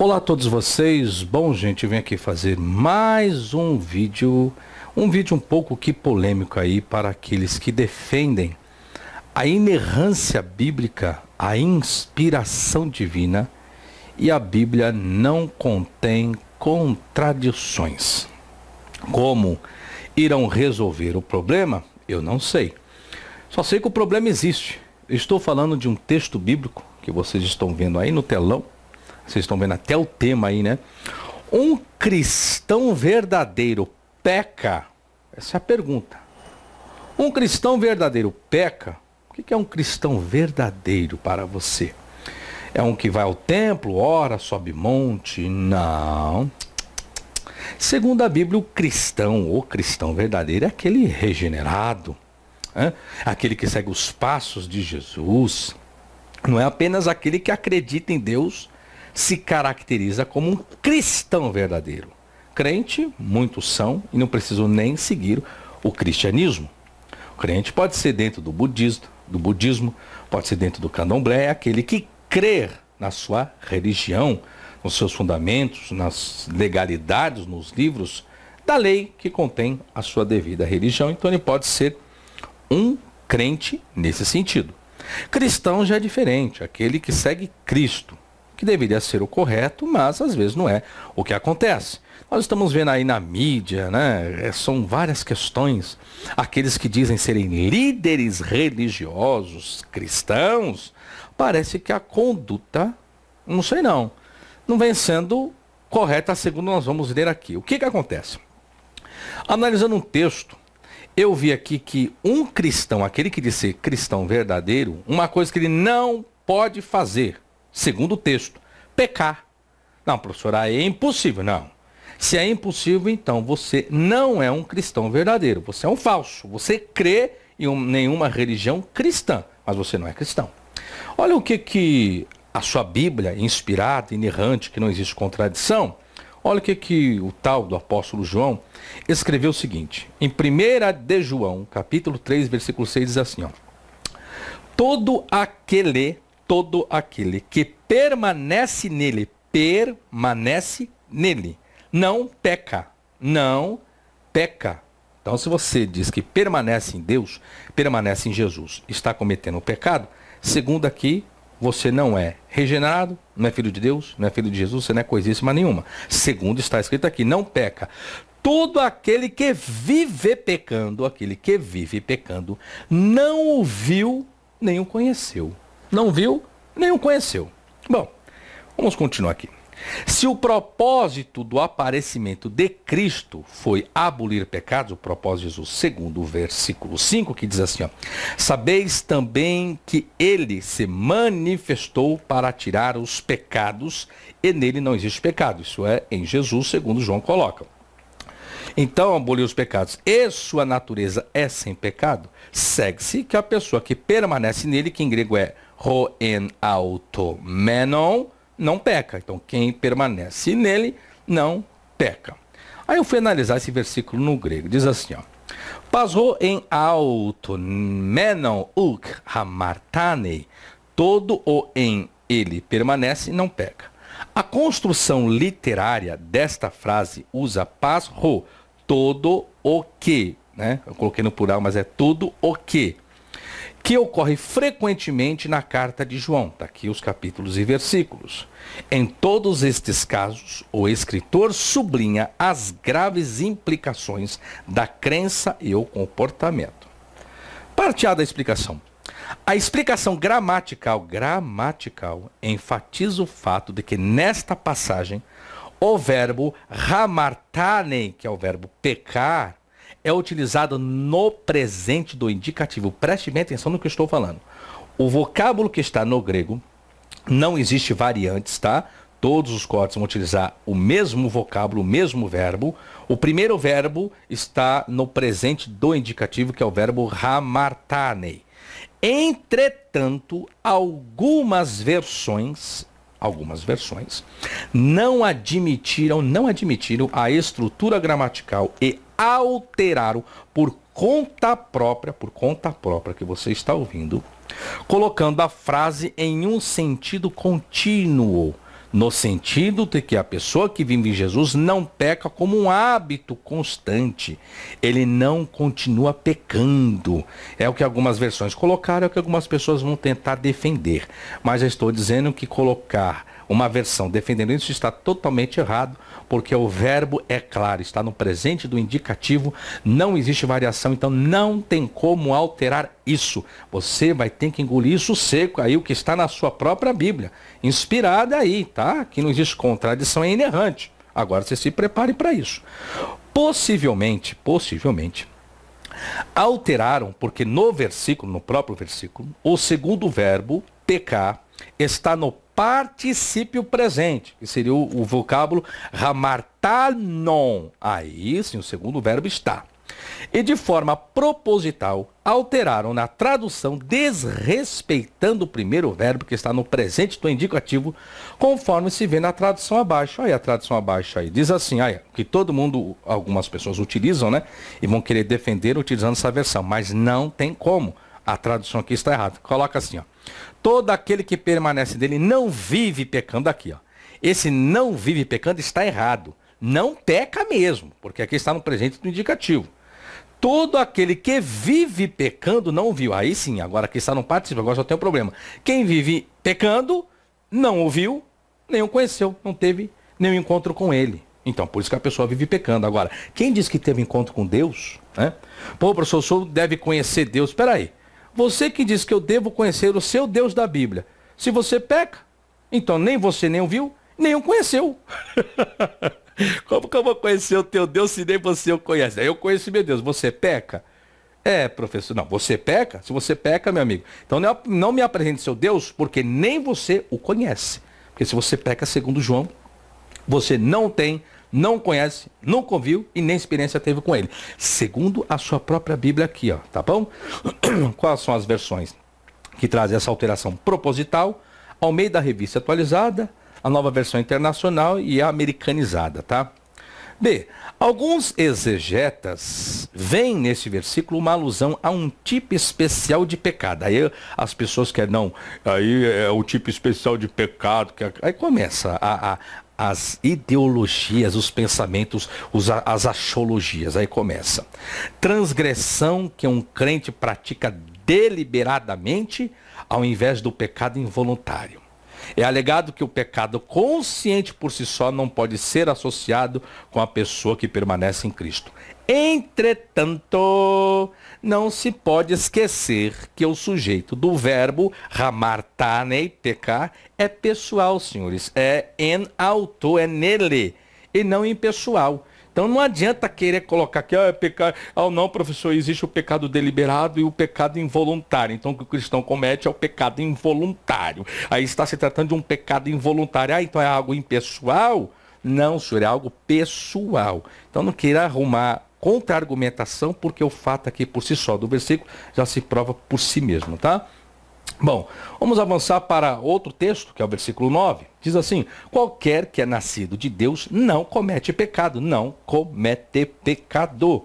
Olá a todos vocês, bom gente, eu vim aqui fazer mais um vídeo, um vídeo um pouco que polêmico aí para aqueles que defendem a inerrância bíblica, a inspiração divina e a Bíblia não contém contradições. Como irão resolver o problema? Eu não sei. Só sei que o problema existe. estou falando de um texto bíblico que vocês estão vendo aí no telão vocês estão vendo até o tema aí, né? Um cristão verdadeiro peca? Essa é a pergunta. Um cristão verdadeiro peca? O que é um cristão verdadeiro para você? É um que vai ao templo, ora, sobe monte? Não. Segundo a Bíblia, o cristão, o cristão verdadeiro, é aquele regenerado, é? aquele que segue os passos de Jesus. Não é apenas aquele que acredita em Deus se caracteriza como um cristão verdadeiro. Crente, muitos são, e não precisam nem seguir o cristianismo. O crente pode ser dentro do budismo, do budismo, pode ser dentro do candomblé, é aquele que crer na sua religião, nos seus fundamentos, nas legalidades, nos livros da lei que contém a sua devida religião. Então ele pode ser um crente nesse sentido. Cristão já é diferente, aquele que segue Cristo, que deveria ser o correto, mas às vezes não é o que acontece. Nós estamos vendo aí na mídia, né? É, são várias questões. Aqueles que dizem serem líderes religiosos, cristãos, parece que a conduta, não sei não, não vem sendo correta, segundo nós vamos ler aqui. O que, que acontece? Analisando um texto, eu vi aqui que um cristão, aquele que diz ser cristão verdadeiro, uma coisa que ele não pode fazer segundo o texto, pecar. Não, professora é impossível. Não. Se é impossível, então você não é um cristão verdadeiro. Você é um falso. Você crê em um, nenhuma religião cristã, mas você não é cristão. Olha o que, que a sua Bíblia, inspirada, inerrante, que não existe contradição, olha o que, que o tal do apóstolo João escreveu o seguinte. Em 1 de João, capítulo 3, versículo 6, diz assim, ó. Todo aquele todo aquele que permanece nele, permanece nele, não peca, não peca. Então, se você diz que permanece em Deus, permanece em Jesus, está cometendo um pecado, segundo aqui, você não é regenerado, não é filho de Deus, não é filho de Jesus, você não é coisíssima nenhuma. Segundo está escrito aqui, não peca. Todo aquele que vive pecando, aquele que vive pecando, não o viu nem o conheceu não viu, nem o conheceu. Bom, vamos continuar aqui. Se o propósito do aparecimento de Cristo foi abolir pecados, o propósito de Jesus, segundo o versículo 5, que diz assim, ó, sabeis também que ele se manifestou para tirar os pecados, e nele não existe pecado. Isso é em Jesus, segundo João coloca. Então, abolir os pecados e sua natureza é sem pecado, segue-se que a pessoa que permanece nele, que em grego é roen menon, não peca. Então, quem permanece nele não peca. Aí eu fui analisar esse versículo no grego. Diz assim, ó. Pasrou em auto menon uk hamartane, todo o em ele permanece não peca. A construção literária desta frase usa pasro, todo o que, né? Eu coloquei no plural, mas é todo o que que ocorre frequentemente na carta de João, está aqui os capítulos e versículos. Em todos estes casos, o escritor sublinha as graves implicações da crença e o comportamento. Parte A da explicação. A explicação gramatical, gramatical, enfatiza o fato de que nesta passagem o verbo ramartane, que é o verbo pecar, é utilizado no presente do indicativo. Preste bem atenção no que eu estou falando. O vocábulo que está no grego não existe variantes, tá? Todos os cortes vão utilizar o mesmo vocábulo, o mesmo verbo. O primeiro verbo está no presente do indicativo, que é o verbo hamartane. Entretanto, algumas versões algumas versões, não admitiram, não admitiram a estrutura gramatical e alteraram por conta própria, por conta própria que você está ouvindo, colocando a frase em um sentido contínuo no sentido de que a pessoa que vive em Jesus não peca como um hábito constante. Ele não continua pecando. É o que algumas versões colocaram, é o que algumas pessoas vão tentar defender. Mas eu estou dizendo que colocar uma versão defendendo isso está totalmente errado, porque o verbo é claro, está no presente do indicativo, não existe variação, então não tem como alterar isso. Você vai ter que engolir isso seco aí, o que está na sua própria Bíblia, inspirada aí, tá? Que não existe contradição, é inerrante. Agora você se prepare para isso. Possivelmente, possivelmente, alteraram, porque no versículo, no próprio versículo, o segundo verbo, pecar, está no particípio presente, que seria o, o vocábulo hamartanon. Aí sim, o segundo verbo está. E de forma proposital, alteraram na tradução, desrespeitando o primeiro verbo que está no presente do indicativo, conforme se vê na tradução abaixo. Aí a tradução abaixo aí diz assim, aí, que todo mundo, algumas pessoas utilizam, né? E vão querer defender utilizando essa versão, mas não tem como. A tradução aqui está errada. Coloca assim, ó. Todo aquele que permanece dele não vive pecando aqui, ó. Esse não vive pecando está errado. Não peca mesmo, porque aqui está no presente do indicativo. Todo aquele que vive pecando não ouviu. Aí sim, agora aqui está no participio, agora só tem um problema. Quem vive pecando não ouviu, nem o conheceu, não teve nenhum encontro com ele. Então, por isso que a pessoa vive pecando. Agora, quem diz que teve encontro com Deus, né? Pô, professor, o senhor deve conhecer Deus. Peraí, você que diz que eu devo conhecer o seu Deus da Bíblia, se você peca, então nem você nem ouviu, nem o conheceu. Como que eu vou conhecer o teu Deus se nem você o conhece? Eu conheço meu Deus. Você peca? É, professor. Não, você peca? Se você peca, meu amigo. Então não me apresente seu Deus, porque nem você o conhece. Porque se você peca, segundo João, você não tem não conhece, não conviu e nem experiência teve com ele. Segundo a sua própria Bíblia aqui, ó, tá bom? Quais são as versões que trazem essa alteração proposital? Ao meio da revista atualizada, a nova versão internacional e a americanizada, tá? B. Alguns exegetas veem nesse versículo uma alusão a um tipo especial de pecado. Aí as pessoas querem, não, aí é o tipo especial de pecado. Que... É, aí começa a, a, as ideologias, os pensamentos, os, as axiologias. Aí começa. Transgressão que um crente pratica deliberadamente ao invés do pecado involuntário. É alegado que o pecado consciente por si só não pode ser associado com a pessoa que permanece em Cristo. Entretanto, não se pode esquecer que o sujeito do verbo ramartane, pecar, é pessoal, senhores. É en auto, é nele, e não impessoal. Então não adianta querer colocar que ah, é pecado. Ah, não, professor, existe o pecado deliberado e o pecado involuntário. Então o que o cristão comete é o pecado involuntário. Aí está se tratando de um pecado involuntário. Ah, então é algo impessoal? Não, senhor, é algo pessoal. Então não queira arrumar contra-argumentação, porque o fato aqui por si só do versículo já se prova por si mesmo, tá? Bom, vamos avançar para outro texto, que é o versículo 9. Diz assim: Qualquer que é nascido de Deus não comete pecado, não comete pecado,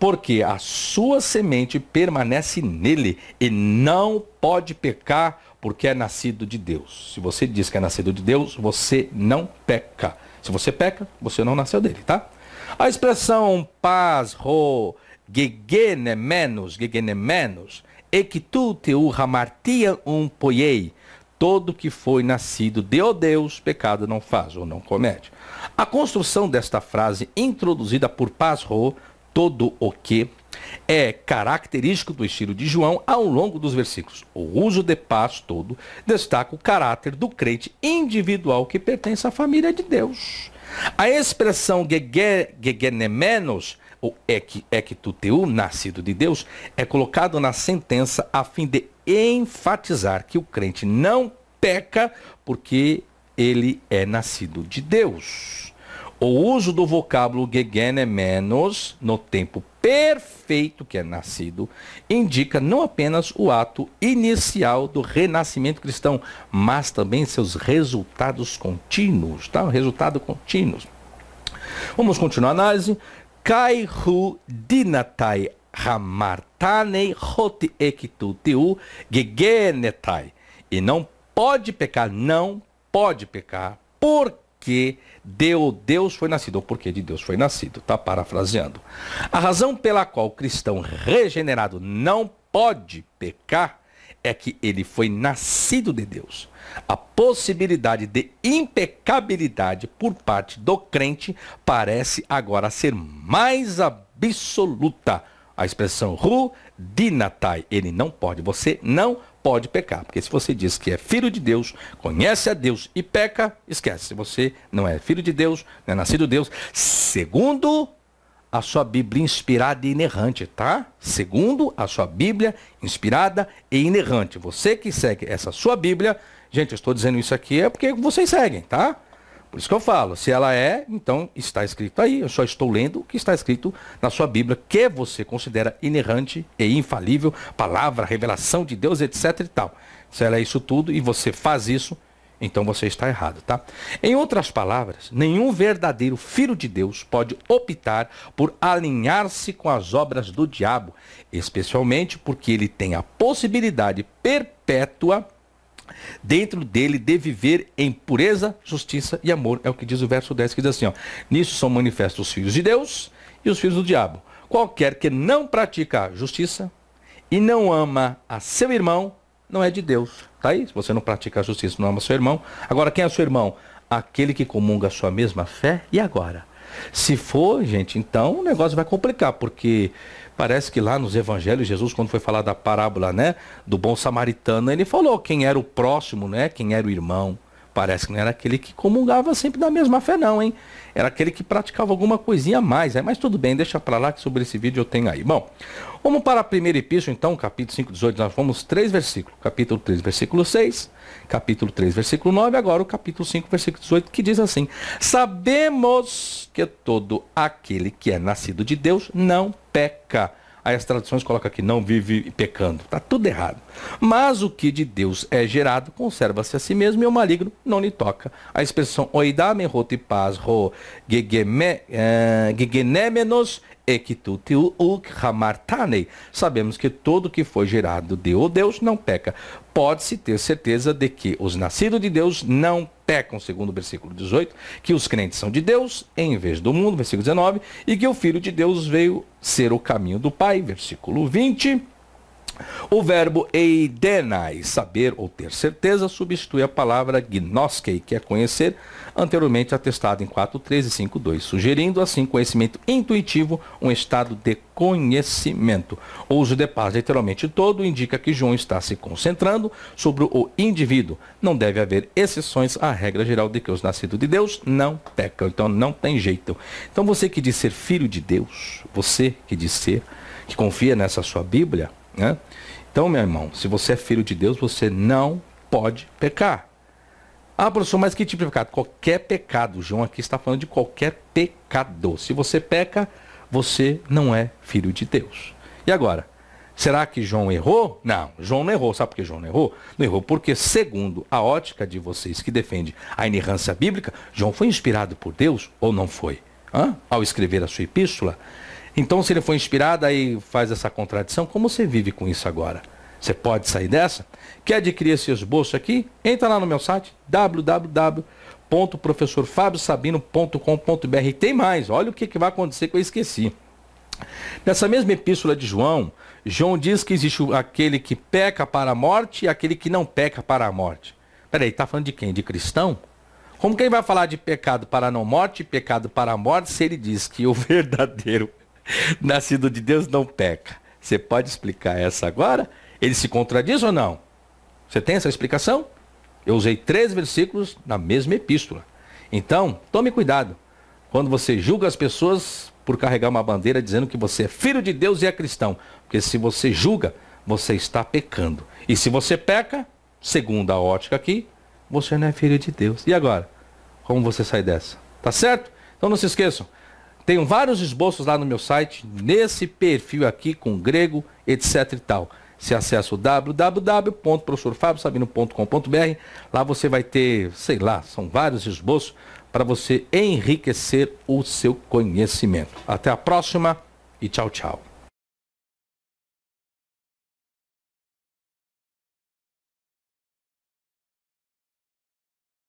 porque a sua semente permanece nele e não pode pecar, porque é nascido de Deus. Se você diz que é nascido de Deus, você não peca. Se você peca, você não nasceu dele, tá? A expressão paz, ro, gegenemenos, gegenemenos, ectu teu hamartia um poiei. Todo que foi nascido de Deus, pecado não faz ou não comete. A construção desta frase, introduzida por Pasro, todo o que, é característico do estilo de João ao longo dos versículos. O uso de paz todo destaca o caráter do crente individual que pertence à família de Deus. A expressão gegenemenos o ec, ectuteu, nascido de Deus, é colocado na sentença a fim de enfatizar que o crente não peca porque ele é nascido de Deus. O uso do vocábulo gegenemenos no tempo perfeito que é nascido indica não apenas o ato inicial do renascimento cristão, mas também seus resultados contínuos, tá? Resultado contínuos. Vamos continuar a análise. Kaihu dinatai hamartane hoti ekitu tiu gegenetai. E não pode pecar, não pode pecar, porque deu Deus foi nascido, ou porque de Deus foi nascido, tá parafraseando. A razão pela qual o cristão regenerado não pode pecar é que ele foi nascido de Deus. A possibilidade de impecabilidade por parte do crente parece agora ser mais absoluta. A expressão ru dinatai, ele não pode, você não pode pecar, porque se você diz que é filho de Deus, conhece a Deus e peca, esquece, se você não é filho de Deus, não é nascido de Deus, segundo a sua Bíblia inspirada e inerrante, tá? Segundo a sua Bíblia inspirada e inerrante. Você que segue essa sua Bíblia, Gente, eu estou dizendo isso aqui é porque vocês seguem, tá? Por isso que eu falo, se ela é, então está escrito aí. Eu só estou lendo o que está escrito na sua Bíblia, que você considera inerrante e infalível, palavra, revelação de Deus, etc e tal. Se ela é isso tudo e você faz isso, então você está errado, tá? Em outras palavras, nenhum verdadeiro filho de Deus pode optar por alinhar-se com as obras do diabo, especialmente porque ele tem a possibilidade perpétua dentro dele de viver em pureza, justiça e amor. É o que diz o verso 10, que diz assim: ó, Nisso são manifestos os filhos de Deus e os filhos do diabo. Qualquer que não pratica justiça e não ama a seu irmão, não é de Deus. Tá aí? Se você não pratica a justiça, não ama seu irmão. Agora, quem é seu irmão? Aquele que comunga a sua mesma fé. E agora? Se for, gente, então o negócio vai complicar, porque Parece que lá nos evangelhos, Jesus, quando foi falar da parábola, né, do bom samaritano, ele falou quem era o próximo, né, quem era o irmão. Parece que não era aquele que comungava sempre da mesma fé, não, hein? Era aquele que praticava alguma coisinha a mais, né? Mas tudo bem, deixa para lá que sobre esse vídeo eu tenho aí. Bom, vamos para a primeira epístola, então, capítulo 5, 18. Nós fomos três versículos. Capítulo 3, versículo 6, capítulo 3, versículo 9, agora o capítulo 5, versículo 18, que diz assim: Sabemos que todo aquele que é nascido de Deus não peca. Aí as traduções colocam aqui, não vive pecando. Está tudo errado. Mas o que de Deus é gerado, conserva-se a si mesmo e o maligno não lhe toca. A expressão oidame roti paz ro eh, gegenemenos Ekitutiluk Sabemos que tudo que foi gerado de Deus não peca. Pode-se ter certeza de que os nascidos de Deus não pecam, segundo o versículo 18, que os crentes são de Deus em vez do mundo, versículo 19, e que o Filho de Deus veio ser o caminho do Pai, versículo 20. O verbo eidenai, saber ou ter certeza, substitui a palavra gnoskei, que é conhecer, anteriormente atestado em 4.3 e 5.2, sugerindo assim conhecimento intuitivo, um estado de conhecimento. O uso de paz literalmente todo indica que João está se concentrando sobre o indivíduo. Não deve haver exceções à regra geral de que os nascidos de Deus não pecam, então não tem jeito. Então você que diz ser filho de Deus, você que diz ser, que confia nessa sua Bíblia, né? Então, meu irmão, se você é filho de Deus, você não pode pecar. Ah, professor, mas que tipo de pecado? Qualquer pecado. João aqui está falando de qualquer pecado. Se você peca, você não é filho de Deus. E agora? Será que João errou? Não, João não errou. Sabe por que João não errou? Não errou porque, segundo a ótica de vocês que defende a inerrância bíblica, João foi inspirado por Deus ou não foi? Hã? Ao escrever a sua epístola, então, se ele foi inspirado, aí faz essa contradição. Como você vive com isso agora? Você pode sair dessa? Quer adquirir esse esboço aqui? Entra lá no meu site, www.professorfabiosabino.com.br. E tem mais, olha o que, que vai acontecer que eu esqueci. Nessa mesma epístola de João, João diz que existe aquele que peca para a morte e aquele que não peca para a morte. Peraí, está falando de quem? De cristão? Como quem vai falar de pecado para a não morte e pecado para a morte se ele diz que o verdadeiro Nascido de Deus não peca. Você pode explicar essa agora? Ele se contradiz ou não? Você tem essa explicação? Eu usei três versículos na mesma epístola. Então, tome cuidado. Quando você julga as pessoas por carregar uma bandeira dizendo que você é filho de Deus e é cristão. Porque se você julga, você está pecando. E se você peca, segundo a ótica aqui, você não é filho de Deus. E agora? Como você sai dessa? Tá certo? Então não se esqueçam. Tenho vários esboços lá no meu site, nesse perfil aqui com grego, etc e tal. Se acessa o www.professorfabiosabino.com.br, lá você vai ter, sei lá, são vários esboços para você enriquecer o seu conhecimento. Até a próxima e tchau, tchau.